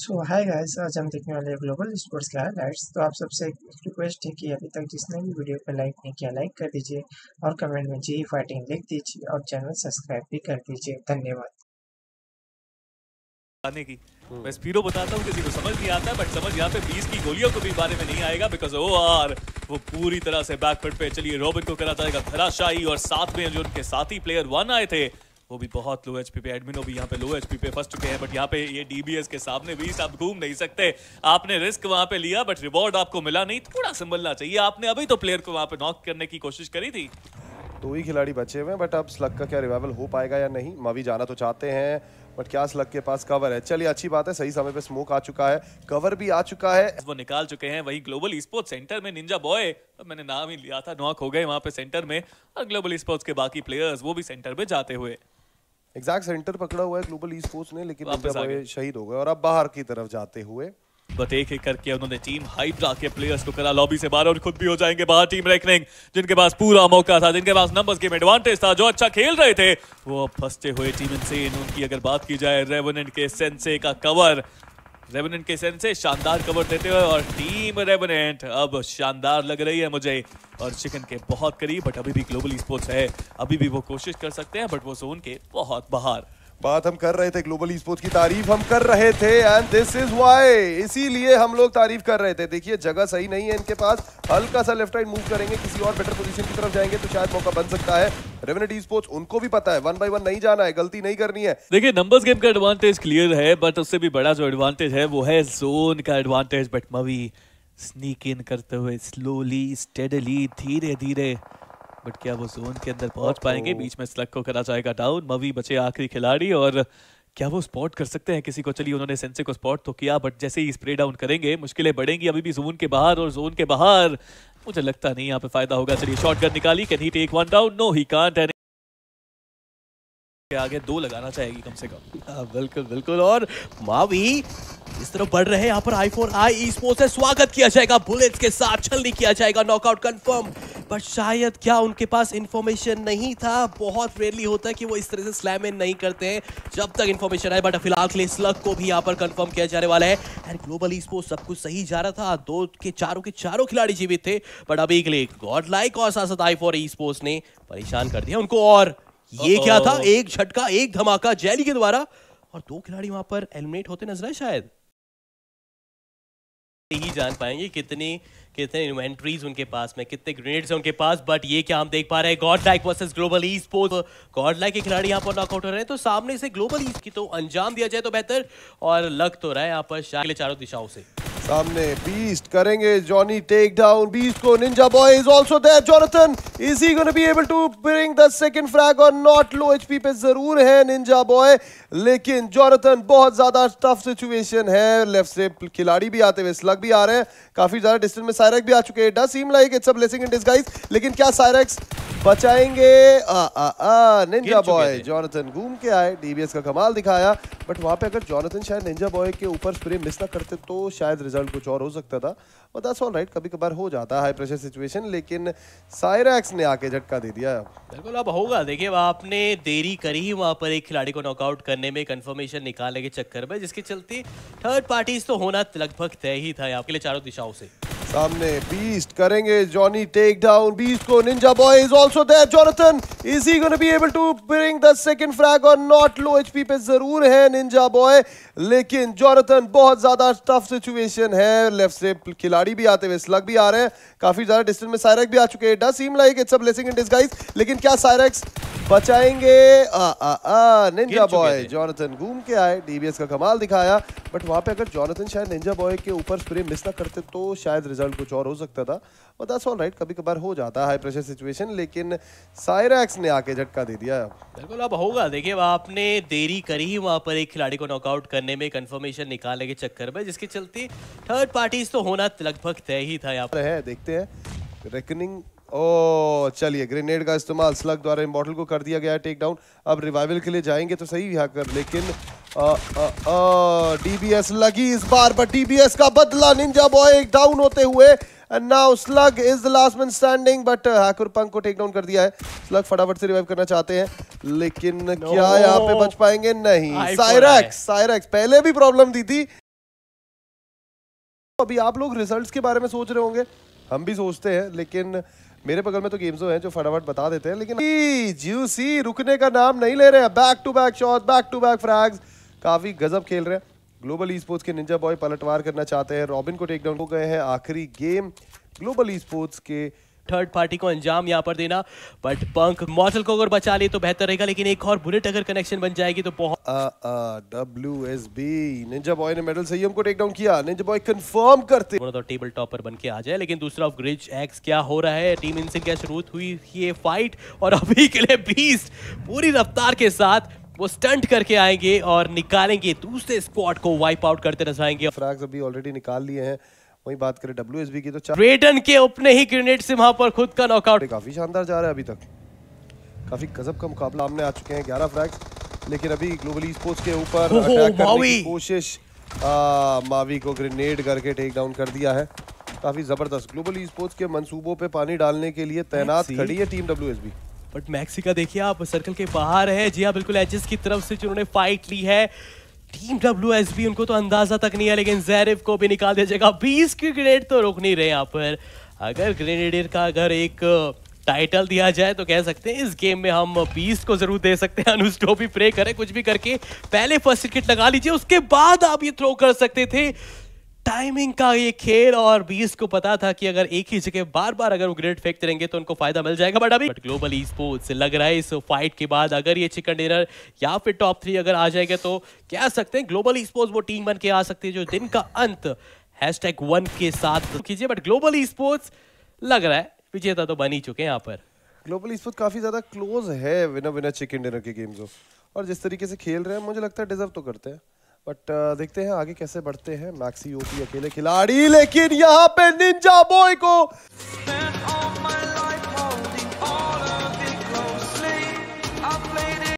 सो hi guys आज हम देखने वाले हैं ग्लोबल स्पोर्ट्स के हाइलाइट्स तो आप सबसे एक रिक्वेस्ट है कि अभी तक जिसने भी वीडियो पर लाइक नहीं किया लाइक कर दीजिए और कमेंट में जी फाइटिंग लिख दीजिए और चैनल सब्सक्राइब भी कर दीजिए धन्यवाद आने की मैं स्पीडो बताता हूँ किसी को समझ नहीं आता बट समझ यहाँ पे बीस की गोलियों को भी बारे में नहीं आएगा बिकॉज ओ आर वो पूरी तरह से बैकफुट पे चलिए रॉबिन को करा जाएगा धराशाही और साथ में जो उनके साथी प्लेयर वन आए थे वो भी बहुत लो एच पे एडमिनो भी यहाँ पे लो एच पे फंस चुके हैं बट यहाँ पे ये डीबीएस के सामने भी आप घूम नहीं सकते आपने रिस्क वहां पे लिया बट रिवॉर्ड आपको मिला नहीं थोड़ा संभलना चाहिए आपने अभी तो प्लेयर को वहां पे नॉक करने की कोशिश करी थी दो ही खिलाड़ी बचे हुए हैं बट अब स्लग का क्या रिवाइवल हो पाएगा या नहीं मवी जाना तो चाहते हैं बट क्या स्लग के पास कवर है चलिए अच्छी बात है सही समय पे स्मोक आ चुका है कवर भी आ चुका है वो निकाल चुके हैं वही ग्लोबल स्पोर्ट्स सेंटर में निंजा बॉय मैंने नाम ही लिया था नॉक हो गए वहां पे सेंटर में और ग्लोबल स्पोर्ट्स के बाकी प्लेयर्स वो भी सेंटर में जाते हुए एग्जैक्ट सेंटर पकड़ा हुआ है ग्लोबल ई स्पोर्ट्स ने लेकिन शहीद हो गए और अब बाहर की तरफ जाते हुए बट एक एक करके उन्होंने टीम हाइप के प्लेयर्स को करा लॉबी से बाहर और खुद भी हो जाएंगे बाहर टीम रेकनिंग जिनके पास पूरा मौका था जिनके पास नंबर्स गेम एडवांटेज था जो अच्छा खेल रहे थे वो फंसते हुए टीम इनसेन उनकी अगर बात की जाए रेवन के सेंसे का कवर रेबनेंट के सेंस से शानदार कवर देते हुए और टीम रेबनेंट अब शानदार लग रही है मुझे और चिकन के बहुत करीब बट अभी भी ग्लोबल स्पोर्ट्स है अभी भी वो कोशिश कर सकते हैं बट वो जोन के बहुत बाहर बात हम कर रहे थे ग्लोबल स्पोर्ट्स की तारीफ हम कर रहे थे एंड दिस इज वाई इसीलिए हम लोग तारीफ कर रहे थे देखिए जगह सही नहीं है इनके पास हल्का सा लेफ्ट राइट मूव करेंगे किसी और बेटर पोजीशन की तरफ जाएंगे तो शायद मौका बन सकता है स्पोर्ट्स उनको भी पता है वन बाई वन नहीं जाना है गलती नहीं करनी है देखिए नंबर्स गेम का एडवांटेज क्लियर है बट उससे भी बड़ा जो एडवांटेज है वो है जोन का एडवांटेज बट मवी स्नीक इन करते हुए स्लोली स्टेडली धीरे धीरे बट क्या वो जोन के अंदर पहुंच पाएंगे बीच में स्लग को करा जाएगा डाउन मवी बचे आखिरी खिलाड़ी और क्या वो स्पॉट कर सकते हैं किसी को चलिए उन्होंने सेंसे को स्पॉट तो किया बट जैसे ही स्प्रे डाउन करेंगे मुश्किलें बढ़ेंगी अभी भी जोन के बाहर और जोन के बाहर मुझे लगता नहीं यहाँ पे फायदा होगा चलिए शॉटगन निकाली can he take one down no he can't and आगे दो लगाना चाहेगी कम से कम हाँ, बिल्कुल बिल्कुल और मावी इस तरफ बढ़ रहे हैं यहाँ पर आई फोर आई स्पोर्ट्स से स्वागत किया जाएगा बुलेट्स के साथ छलनी किया जाएगा नॉकआउट कंफर्म बट शायद क्या उनके पास इन्फॉर्मेशन नहीं था बहुत रेयरली होता है कि वो इस तरह से स्लैम इन नहीं करते हैं जब तक इन्फॉर्मेशन आए बट फिलहाल के लिए स्लग को भी यहाँ पर कंफर्म किया जाने वाला है एंड ग्लोबल ई सब कुछ सही जा रहा था दो के चारों के चारों खिलाड़ी जीवित थे बट अभी के लिए गॉड लाइक और साथ साथ आई फॉर ई ने परेशान कर दिया उनको और ये oh क्या था एक झटका एक धमाका जैली के द्वारा और दो खिलाड़ी वहां पर एलिमिनेट होते नजर आए शायद ही जान पाएंगे कितनी कितने इन्वेंट्रीज उनके पास में कितने ग्रेनेड्स हैं उनके पास बट ये क्या हम देख पा रहे हैं godlike versus global E sport godlike के खिलाड़ी यहाँ पर नॉकआउट हो रहे हैं तो सामने से ग्लोबल ईस्ट की तो अंजाम दिया जाए तो बेहतर और लग तो रहा है यहाँ पर शाकिल चारों दिशाओं से सामने बीस्ट करेंगे जॉनी टेक डाउन बीस्ट को ninja boy is also there Jonathan is he gonna be able to bring the second frag और नॉट लो एचपी पे जरूर है निंजा बॉय लेकिन जॉनथन बहुत ज्यादा टफ सिचुएशन है लेफ्ट से खिलाड़ी भी आते हुए स्लग भी आ रहे हैं काफी ज्यादा डिस्टेंस में सायरक भी आ चुके हैं does seem like it's a blessing in disguise लेकिन क्या सायरक्स बचाएंगे आ आ आ निंजा बॉय जॉनथन घूम के आए डीबीएस का कमाल दिखाया बट वहां पे अगर जॉनथन शायद निंजा बॉय के ऊपर स्प्रे मिस ना करते तो शायद रिजल्ट कुछ और हो सकता था और दैट्स ऑल राइट कभी कभार हो जाता है हाई प्रेशर सिचुएशन लेकिन साइरैक्स ने आके झटका दे दिया बिल्कुल अब होगा देखिए आपने देरी करी ही वहाँ पर एक खिलाड़ी को नॉकआउट करने में कंफर्मेशन निकालने के चक्कर में जिसके चलते थर्ड पार्टीज तो होना लगभग तय ही था आपके लिए चारों दिशाओं से सामने बीस्ट करेंगे जॉनी टेक डाउन बीस्ट को ninja boy is also there Jonathan is he gonna be able to bring the second frag और नॉट लो एचपी पे जरूर है निंजा बॉय लेकिन जॉनथन बहुत ज़्यादा टफ सिचुएशन है लेफ्ट से खिलाड़ी भी आते हुए स्लग भी आ रहे हैं काफ़ी ज़्यादा डिस्टेंस में सायरक भी आ चुके हैं does seem like it's a blessing in disguise लेकिन क्या सायरक्स बचाएंगे आ आ आ निंजा बॉय जॉनथन घूम के आए डीबीएस का कमाल दिखाया बट वहां पे अगर जॉनथन शायद निंजा बॉय के ऊपर स्प्रे मिस ना करते तो शायद रिजल्ट कुछ और हो सकता था बट दैट्स ऑल राइट कभी कभार हो जाता है हाई प्रेशर सिचुएशन लेकिन सायरैक्स ने आके झटका दे दिया बिल्कुल अब होगा देखिए आपने देरी करी वहां पर एक खिलाड़ी को नॉकआउट करने करने में कंफर्मेशन निकालने के चक्कर में जिसके चलते थर्ड पार्टीज तो होना लगभग तय ही था यहाँ पर है देखते हैं रेकनिंग ओ चलिए ग्रेनेड का इस्तेमाल स्लग द्वारा इमोटल को कर दिया गया है टेक डाउन अब रिवाइवल के लिए जाएंगे तो सही यहाँ कर लेकिन डीबीएस लगी इस बार पर डीबीएस का बदला निंजा बॉय एक डाउन होते हुए and now slug is the last man standing but hacker punk को टेक डाउन कर दिया है स्लग फटाफट से रिवाइव करना चाहते हैं लेकिन no. क्या यहाँ पे बच पाएंगे नहीं साइरेक्स साइरेक्स पहले भी प्रॉब्लम दी थी अभी आप लोग रिजल्ट्स के बारे में सोच रहे होंगे हम भी सोचते हैं लेकिन मेरे बगल में तो गेम्स तो हैं जो फटाफट बता देते हैं लेकिन जूसी रुकने का नाम नहीं ले रहे हैं back to back shot back to back frags काफी गजब खेल रहे हैं ग्लोबल ई स्पोर्ट्स के निंजा बॉय पलटवार करना चाहते हैं रॉबिन को टेक डाउन हो गए हैं आखिरी गेम ग्लोबल ई स्पोर्ट्स के थर्ड पार्टी को अंजाम यहाँ पर देना बट पंख मॉडल को अगर बचा ले तो बेहतर रहेगा लेकिन एक और बुलेट अगर कनेक्शन बन जाएगी तो बहुत W S B ninja boy ने मेडल सही को टेक डाउन किया निंजा बॉय कंफर्म करते हैं तो टेबल टॉप पर बन के आ जाए लेकिन दूसरा ग्रिज एक्स क्या हो रहा है टीम इनसे क्या शुरू हुई ये फाइट और अभी के लिए बीस पूरी रफ्तार के साथ वो स्टंट करके आएंगे और निकालेंगे दूसरे स्क्वाड को वाइप आउट करते नजर आएंगे फ्रैग्स अभी ऑलरेडी निकाल लिए हैं वही बात करें डब्ल्यू की तो ब्रेडन के अपने ही ग्रेनेड से वहां पर खुद का नॉकआउट काफी शानदार जा रहा है अभी तक काफी गजब का मुकाबला हमने आ चुके हैं ग्यारह फ्रैग्स लेकिन अभी ग्लोबल स्पोर्ट्स के ऊपर कोशिश मावी को ग्रेनेड करके टेक डाउन कर दिया है काफी जबरदस्त ग्लोबल स्पोर्ट्स के मंसूबों पे पानी डालने के लिए तैनात खड़ी है टीम डब्ल्यू बट मैक्सिका देखिए आप सर्कल के बाहर है जी हाँ बिल्कुल एचएस की तरफ से जिन्होंने फाइट ली है टीम डब्ल्यू एस बी उनको तो अंदाजा तक नहीं है लेकिन जैरिफ को भी निकाल दिया जाएगा बीस की ग्रेड तो रोक नहीं रहे यहाँ पर अगर ग्रेनेडियर का अगर एक टाइटल दिया जाए तो कह सकते हैं इस गेम में हम बीस को जरूर दे सकते हैं अनुज प्रे करें कुछ भी करके पहले फर्स्ट विकेट लगा लीजिए उसके बाद आप ये थ्रो कर सकते थे टाइमिंग का ये खेल और बीस को पता था कि अगर एक ही जगह बार बार अगर वो ग्रेड फेंकते रहेंगे तो उनको फायदा मिल जाएगा बट अभी बट ग्लोबल स्पोर्ट्स लग रहा है इस फाइट के बाद अगर ये चिकन डिनर या फिर टॉप थ्री अगर आ जाएगा तो कह सकते हैं ग्लोबल स्पोर्ट्स वो टीम बन के आ सकती है जो दिन का अंत हैश वन के साथ तो कीजिए बट ग्लोबल स्पोर्ट्स लग रहा है विजेता तो बन ही चुके हैं यहाँ पर ग्लोबल स्पोर्ट्स काफी ज्यादा क्लोज है विना विना चिकन डिनर के गेम्स और जिस तरीके से खेल रहे हैं मुझे लगता है डिजर्व तो करते हैं बट uh, देखते हैं आगे कैसे बढ़ते हैं मैक्सी ओपी अकेले खिलाड़ी लेकिन यहाँ पे निंजा बॉय को